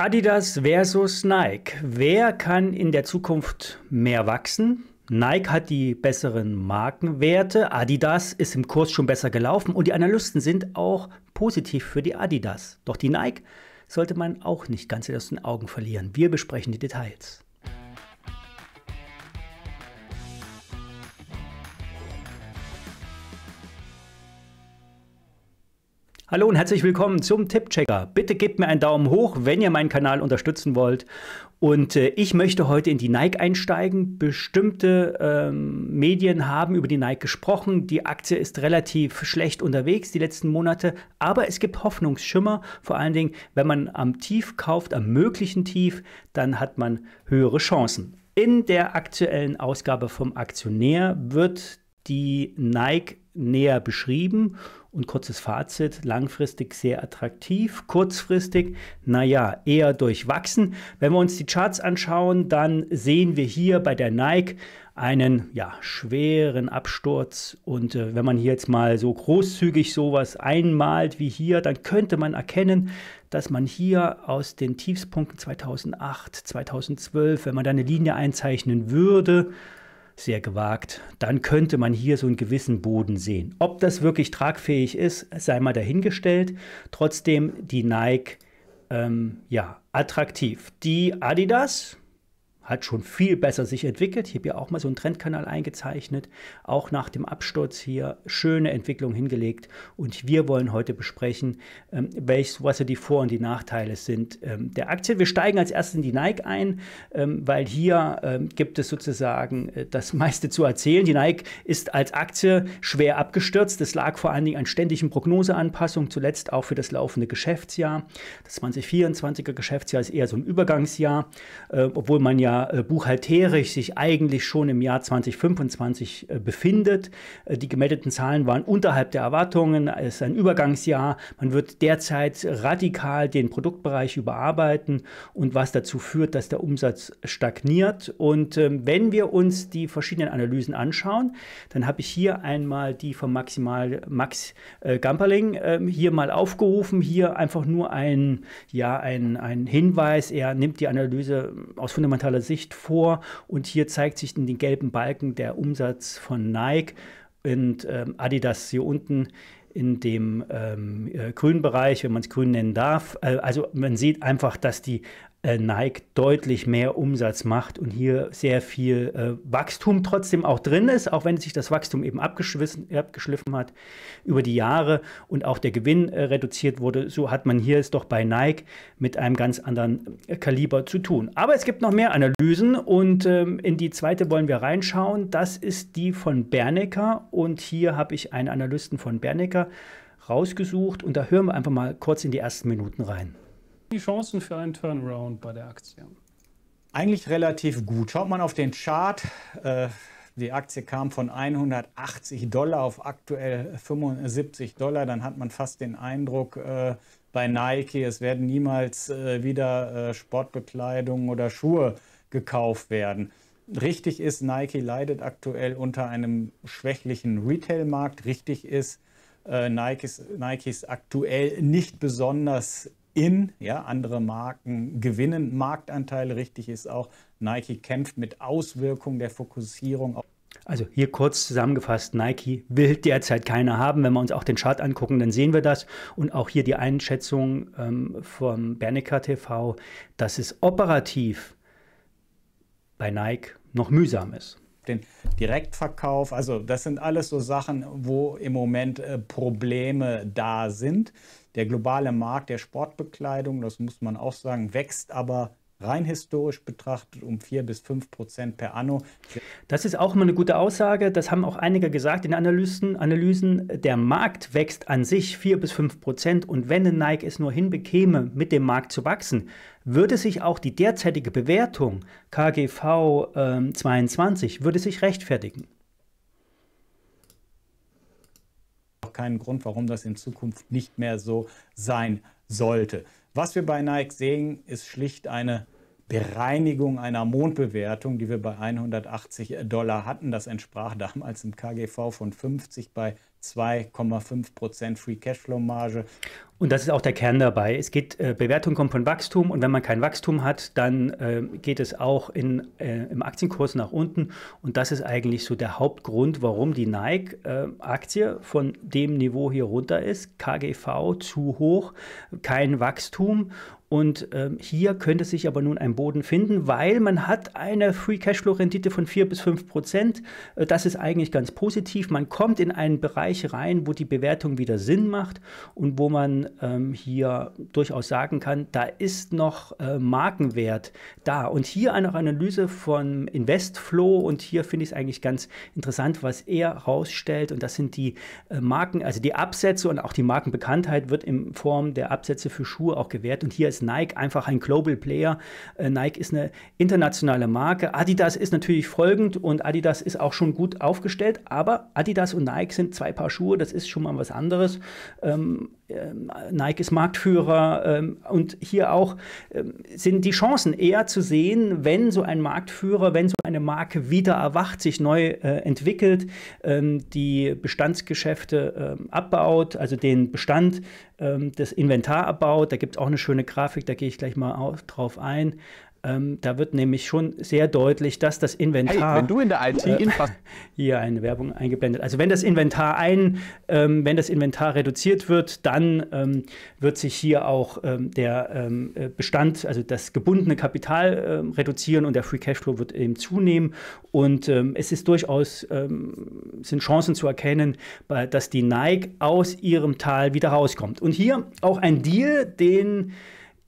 Adidas versus Nike. Wer kann in der Zukunft mehr wachsen? Nike hat die besseren Markenwerte, Adidas ist im Kurs schon besser gelaufen und die Analysten sind auch positiv für die Adidas. Doch die Nike sollte man auch nicht ganz aus den Augen verlieren. Wir besprechen die Details. Hallo und herzlich willkommen zum Tippchecker. Bitte gebt mir einen Daumen hoch, wenn ihr meinen Kanal unterstützen wollt. Und äh, ich möchte heute in die Nike einsteigen. Bestimmte ähm, Medien haben über die Nike gesprochen. Die Aktie ist relativ schlecht unterwegs die letzten Monate, aber es gibt Hoffnungsschimmer. Vor allen Dingen, wenn man am Tief kauft, am möglichen Tief, dann hat man höhere Chancen. In der aktuellen Ausgabe vom Aktionär wird die Nike näher beschrieben. Und kurzes Fazit, langfristig sehr attraktiv, kurzfristig, naja, eher durchwachsen. Wenn wir uns die Charts anschauen, dann sehen wir hier bei der Nike einen ja, schweren Absturz. Und äh, wenn man hier jetzt mal so großzügig sowas einmalt wie hier, dann könnte man erkennen, dass man hier aus den Tiefspunkten 2008, 2012, wenn man da eine Linie einzeichnen würde, sehr gewagt, dann könnte man hier so einen gewissen Boden sehen. Ob das wirklich tragfähig ist, sei mal dahingestellt. Trotzdem die Nike ähm, ja, attraktiv. Die Adidas hat schon viel besser sich entwickelt. Ich habe ja auch mal so einen Trendkanal eingezeichnet, auch nach dem Absturz hier schöne Entwicklung hingelegt. Und wir wollen heute besprechen, ähm, welches, was die Vor- und die Nachteile sind ähm, der Aktien. Wir steigen als erstes in die Nike ein, ähm, weil hier ähm, gibt es sozusagen äh, das meiste zu erzählen. Die Nike ist als Aktie schwer abgestürzt. Das lag vor allen Dingen an ständigen Prognoseanpassungen, zuletzt auch für das laufende Geschäftsjahr. Das 2024er Geschäftsjahr ist eher so ein Übergangsjahr, äh, obwohl man ja äh, buchhalterisch sich eigentlich schon im Jahr 2025 äh, befindet. Äh, die gemeldeten Zahlen waren unterhalb der Erwartungen. Es ist ein Übergangsjahr. Man wird derzeit radikal den Produktbereich überarbeiten und was dazu führt, dass der Umsatz stagniert. Und ähm, wenn wir uns die verschiedenen Analysen anschauen, dann habe ich hier einmal die von Maximal Max Gamperling ähm, hier mal aufgerufen. Hier einfach nur ein, ja, ein, ein Hinweis. Er nimmt die Analyse aus fundamentaler Übersicht vor und hier zeigt sich in den gelben Balken der Umsatz von Nike und ähm, Adidas hier unten in dem ähm, äh, grünen Bereich, wenn man es grün nennen darf. Äh, also man sieht einfach, dass die äh, Nike deutlich mehr Umsatz macht und hier sehr viel äh, Wachstum trotzdem auch drin ist, auch wenn sich das Wachstum eben abgeschliffen hat über die Jahre und auch der Gewinn äh, reduziert wurde. So hat man hier es doch bei Nike mit einem ganz anderen äh, Kaliber zu tun. Aber es gibt noch mehr Analysen und ähm, in die zweite wollen wir reinschauen. Das ist die von Bernecker und hier habe ich einen Analysten von Bernecker rausgesucht und da hören wir einfach mal kurz in die ersten Minuten rein die Chancen für einen Turnaround bei der Aktie? Eigentlich relativ gut. Schaut man auf den Chart, äh, die Aktie kam von 180 Dollar auf aktuell 75 Dollar, dann hat man fast den Eindruck, äh, bei Nike, es werden niemals äh, wieder äh, Sportbekleidung oder Schuhe gekauft werden. Richtig ist, Nike leidet aktuell unter einem schwächlichen Retailmarkt. Richtig ist, Nike äh, ist, Nike ist aktuell nicht besonders in. Ja, andere Marken gewinnen Marktanteile. Richtig ist auch, Nike kämpft mit Auswirkungen der Fokussierung auf also hier kurz zusammengefasst, Nike will derzeit keiner haben. Wenn wir uns auch den Chart angucken, dann sehen wir das. Und auch hier die Einschätzung ähm, vom Bernecker TV, dass es operativ bei Nike noch mühsam ist den Direktverkauf. Also das sind alles so Sachen, wo im Moment äh, Probleme da sind. Der globale Markt der Sportbekleidung, das muss man auch sagen, wächst aber rein historisch betrachtet um 4 bis 5 Prozent per anno. Das ist auch mal eine gute Aussage. Das haben auch einige gesagt in Analysen. Analysen der Markt wächst an sich 4 bis 5 Prozent. Und wenn Nike es nur hinbekäme, mit dem Markt zu wachsen, würde sich auch die derzeitige Bewertung KGV äh, 22 würde sich rechtfertigen. Keinen Grund, warum das in Zukunft nicht mehr so sein sollte. Was wir bei Nike sehen, ist schlicht eine Bereinigung einer Mondbewertung, die wir bei 180 Dollar hatten. Das entsprach damals im KGV von 50 bei 2,5% Free Cashflow Marge. Und das ist auch der Kern dabei. Es geht, äh, Bewertung kommt von Wachstum und wenn man kein Wachstum hat, dann äh, geht es auch in, äh, im Aktienkurs nach unten. Und das ist eigentlich so der Hauptgrund, warum die Nike-Aktie äh, von dem Niveau hier runter ist. KGV zu hoch, kein Wachstum und ähm, hier könnte sich aber nun ein Boden finden, weil man hat eine Free Cashflow-Rendite von 4 bis 5 Prozent. Äh, das ist eigentlich ganz positiv. Man kommt in einen Bereich rein, wo die Bewertung wieder Sinn macht und wo man ähm, hier durchaus sagen kann, da ist noch äh, Markenwert da. Und hier eine Analyse von Investflow und hier finde ich es eigentlich ganz interessant, was er herausstellt. Und das sind die äh, Marken, also die Absätze und auch die Markenbekanntheit wird in Form der Absätze für Schuhe auch gewährt. Und hier ist ist Nike einfach ein Global Player. Äh, Nike ist eine internationale Marke. Adidas ist natürlich folgend und Adidas ist auch schon gut aufgestellt, aber Adidas und Nike sind zwei Paar Schuhe, das ist schon mal was anderes. Ähm, ähm, Nike ist Marktführer ähm, und hier auch ähm, sind die Chancen eher zu sehen, wenn so ein Marktführer, wenn so eine Marke wieder erwacht, sich neu äh, entwickelt, die Bestandsgeschäfte abbaut, also den Bestand, das Inventar abbaut. Da gibt es auch eine schöne Grafik, da gehe ich gleich mal drauf ein. Ähm, da wird nämlich schon sehr deutlich, dass das Inventar. Hey, wenn du in der IT äh, hier eine Werbung eingeblendet. Also wenn das Inventar ein, ähm, wenn das Inventar reduziert wird, dann ähm, wird sich hier auch ähm, der ähm, äh, Bestand, also das gebundene Kapital äh, reduzieren und der Free Cashflow wird eben zunehmen. Und ähm, es ist durchaus sind Chancen zu erkennen, dass die Nike aus ihrem Tal wieder rauskommt. Und hier auch ein Deal, den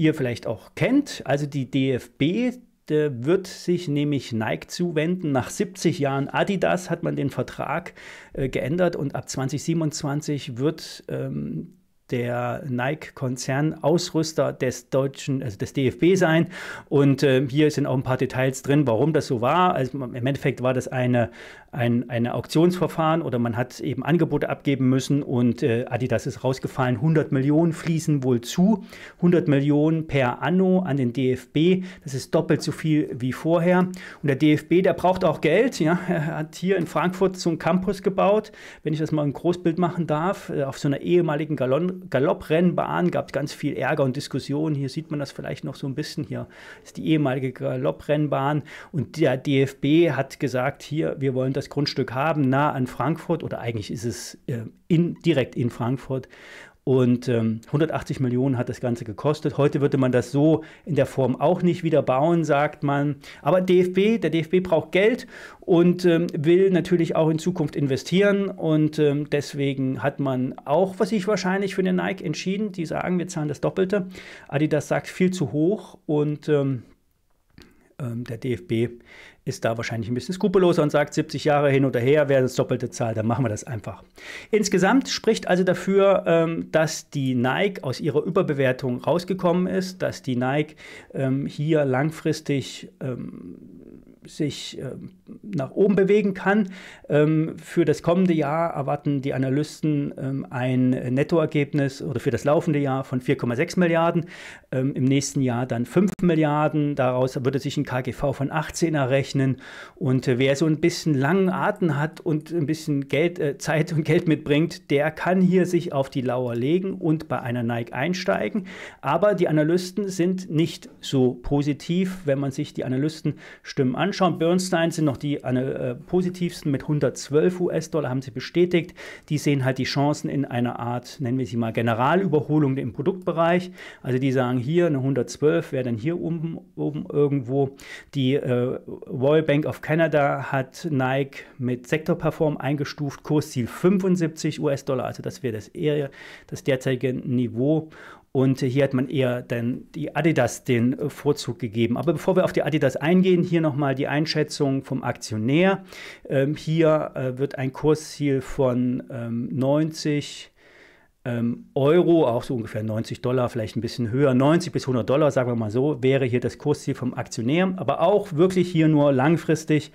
ihr vielleicht auch kennt. Also die DFB wird sich nämlich Nike zuwenden. Nach 70 Jahren Adidas hat man den Vertrag äh, geändert und ab 2027 wird ähm, der Nike-Konzern Ausrüster des deutschen, also des DFB sein. Und äh, hier sind auch ein paar Details drin, warum das so war. Also im Endeffekt war das eine, ein eine Auktionsverfahren oder man hat eben Angebote abgeben müssen und äh, Adidas ist rausgefallen. 100 Millionen fließen wohl zu. 100 Millionen per Anno an den DFB. Das ist doppelt so viel wie vorher. Und der DFB, der braucht auch Geld. Ja? Er hat hier in Frankfurt so einen Campus gebaut, wenn ich das mal ein Großbild machen darf, äh, auf so einer ehemaligen Galon Galopprennbahn gab es ganz viel Ärger und Diskussionen. Hier sieht man das vielleicht noch so ein bisschen. Hier ist die ehemalige Galopprennbahn und der DFB hat gesagt, hier, wir wollen das Grundstück haben, nah an Frankfurt oder eigentlich ist es äh, in, direkt in Frankfurt und ähm, 180 Millionen hat das Ganze gekostet. Heute würde man das so in der Form auch nicht wieder bauen, sagt man. Aber DFB, der DFB braucht Geld und ähm, will natürlich auch in Zukunft investieren. Und ähm, deswegen hat man auch, was ich wahrscheinlich für den Nike entschieden, die sagen, wir zahlen das Doppelte. Adidas sagt viel zu hoch und ähm, ähm, der DFB ist da wahrscheinlich ein bisschen skrupelloser und sagt 70 Jahre hin oder her wäre das doppelte Zahl, dann machen wir das einfach. Insgesamt spricht also dafür, ähm, dass die Nike aus ihrer Überbewertung rausgekommen ist, dass die Nike ähm, hier langfristig ähm, sich ähm, nach oben bewegen kann. Ähm, für das kommende Jahr erwarten die Analysten ähm, ein Nettoergebnis oder für das laufende Jahr von 4,6 Milliarden, im nächsten Jahr dann 5 Milliarden, daraus würde sich ein KGV von 18 errechnen und äh, wer so ein bisschen langen Atem hat und ein bisschen Geld, äh, Zeit und Geld mitbringt, der kann hier sich auf die Lauer legen und bei einer Nike einsteigen, aber die Analysten sind nicht so positiv, wenn man sich die Analystenstimmen anschaut Fischer Bernstein sind noch die äh, positivsten mit 112 US-Dollar, haben sie bestätigt. Die sehen halt die Chancen in einer Art, nennen wir sie mal, Generalüberholung im Produktbereich. Also die sagen hier eine 112 wäre dann hier oben, oben irgendwo. Die äh, Royal Bank of Canada hat Nike mit Sektorperform eingestuft, Kursziel 75 US-Dollar, also das wäre das, das derzeitige Niveau. Und hier hat man eher dann die Adidas den äh, Vorzug gegeben. Aber bevor wir auf die Adidas eingehen, hier nochmal die Einschätzung vom Aktionär. Ähm, hier äh, wird ein Kursziel von ähm, 90 ähm, Euro, auch so ungefähr 90 Dollar, vielleicht ein bisschen höher, 90 bis 100 Dollar, sagen wir mal so, wäre hier das Kursziel vom Aktionär. Aber auch wirklich hier nur langfristig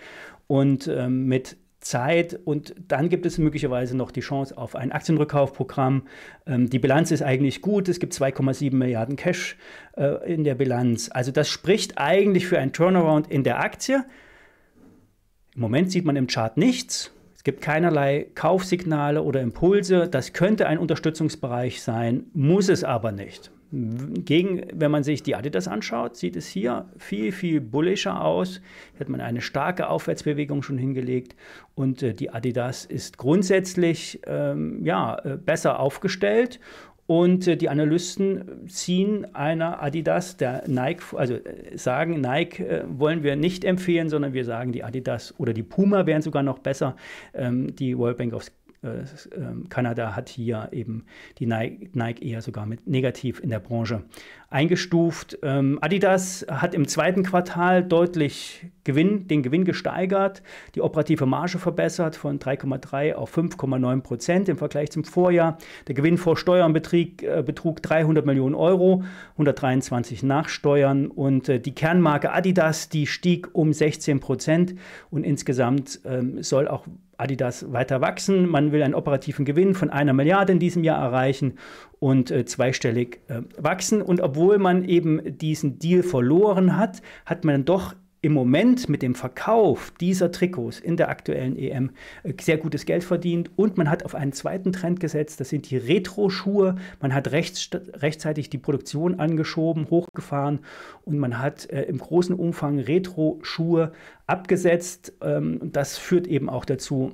und ähm, mit Zeit und dann gibt es möglicherweise noch die Chance auf ein Aktienrückkaufprogramm. Ähm, die Bilanz ist eigentlich gut, es gibt 2,7 Milliarden Cash äh, in der Bilanz. Also das spricht eigentlich für ein Turnaround in der Aktie. Im Moment sieht man im Chart nichts. Es gibt keinerlei Kaufsignale oder Impulse. Das könnte ein Unterstützungsbereich sein, muss es aber nicht. Gegen, wenn man sich die Adidas anschaut, sieht es hier viel, viel bullischer aus. Hier hat man eine starke Aufwärtsbewegung schon hingelegt und äh, die Adidas ist grundsätzlich ähm, ja, äh, besser aufgestellt und äh, die Analysten ziehen einer Adidas, der Nike, also äh, sagen, Nike äh, wollen wir nicht empfehlen, sondern wir sagen, die Adidas oder die Puma wären sogar noch besser. Ähm, die World Bank of äh, ähm, Kanada hat hier eben die Nike, eher sogar mit negativ in der Branche eingestuft. Ähm, Adidas hat im zweiten Quartal deutlich Gewinn, den Gewinn gesteigert, die operative Marge verbessert von 3,3 auf 5,9 Prozent im Vergleich zum Vorjahr. Der Gewinn vor Steuern äh, betrug, betrug 300 Millionen Euro, 123 nach Steuern und äh, die Kernmarke Adidas, die stieg um 16 Prozent und insgesamt ähm, soll auch Adidas weiter wachsen. Man will einen operativen Gewinn von einer Milliarde in diesem Jahr erreichen und äh, zweistellig äh, wachsen. Und obwohl man eben diesen Deal verloren hat, hat man doch im Moment mit dem Verkauf dieser Trikots in der aktuellen EM äh, sehr gutes Geld verdient und man hat auf einen zweiten Trend gesetzt, das sind die Retro-Schuhe. Man hat rechts, rechtzeitig die Produktion angeschoben, hochgefahren und man hat äh, im großen Umfang Retro-Schuhe abgesetzt. Ähm, das führt eben auch dazu,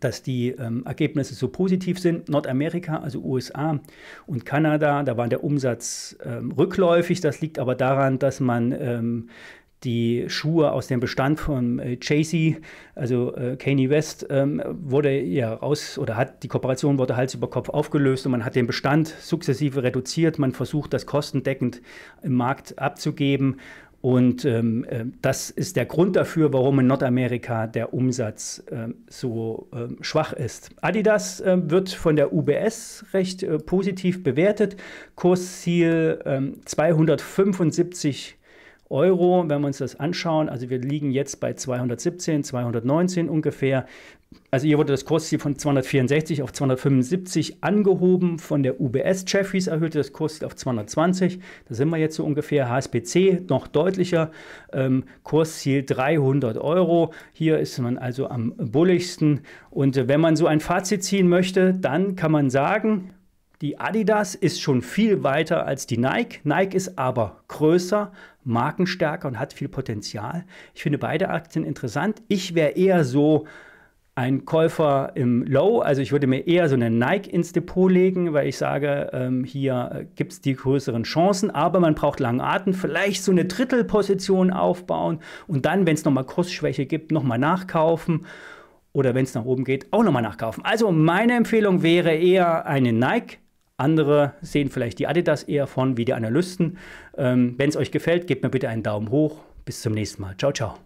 dass die ähm, Ergebnisse so positiv sind. Nordamerika, also USA und Kanada, da war der Umsatz ähm, rückläufig. Das liegt aber daran, dass man ähm, die Schuhe aus dem Bestand von äh, Jay-Z, also äh, Kanye West, ähm, wurde ja raus oder hat die Kooperation wurde Hals über Kopf aufgelöst und man hat den Bestand sukzessive reduziert. Man versucht, das kostendeckend im Markt abzugeben. Und ähm, äh, das ist der Grund dafür, warum in Nordamerika der Umsatz ähm, so ähm, schwach ist. Adidas ähm, wird von der UBS recht äh, positiv bewertet. Kursziel 275 ähm, Euro. Euro. Wenn wir uns das anschauen, also wir liegen jetzt bei 217, 219 ungefähr. Also hier wurde das Kursziel von 264 auf 275 angehoben. Von der UBS Jeffries erhöhte das Kursziel auf 220. Da sind wir jetzt so ungefähr. HSBC noch deutlicher. Ähm, Kursziel 300 Euro. Hier ist man also am bulligsten. Und äh, wenn man so ein Fazit ziehen möchte, dann kann man sagen, die Adidas ist schon viel weiter als die Nike. Nike ist aber größer, markenstärker und hat viel Potenzial. Ich finde beide Aktien interessant. Ich wäre eher so ein Käufer im Low. Also ich würde mir eher so eine Nike ins Depot legen, weil ich sage, ähm, hier äh, gibt es die größeren Chancen, aber man braucht lange Arten, vielleicht so eine Drittelposition aufbauen und dann, wenn es nochmal Kursschwäche gibt, nochmal nachkaufen oder wenn es nach oben geht, auch nochmal nachkaufen. Also meine Empfehlung wäre eher eine Nike andere sehen vielleicht die Adidas eher von wie die Analysten. Ähm, Wenn es euch gefällt, gebt mir bitte einen Daumen hoch. Bis zum nächsten Mal. Ciao, ciao.